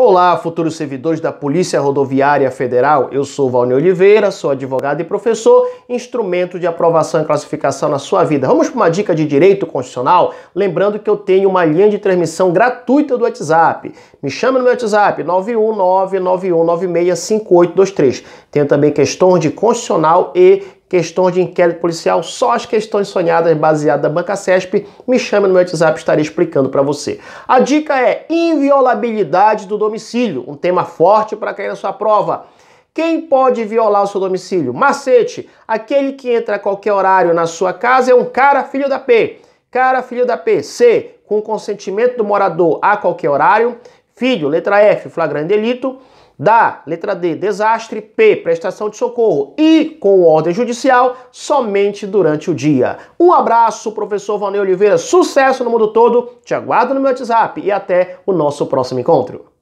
Olá, futuros servidores da Polícia Rodoviária Federal. Eu sou Valnei Oliveira, sou advogado e professor, instrumento de aprovação e classificação na sua vida. Vamos para uma dica de direito constitucional? Lembrando que eu tenho uma linha de transmissão gratuita do WhatsApp. Me chama no meu WhatsApp 91991965823. Tenho também questões de constitucional e questões de inquérito policial, só as questões sonhadas baseadas na banca CESP, me chame no meu WhatsApp, estarei explicando para você. A dica é inviolabilidade do domicílio, um tema forte para cair na sua prova. Quem pode violar o seu domicílio? Macete, aquele que entra a qualquer horário na sua casa é um cara filho da P. Cara filho da P. C, com consentimento do morador a qualquer horário. Filho, letra F, flagrante delito. Da, letra D, desastre. P, prestação de socorro. E, com ordem judicial, somente durante o dia. Um abraço, professor Valnei Oliveira. Sucesso no mundo todo. Te aguardo no meu WhatsApp e até o nosso próximo encontro.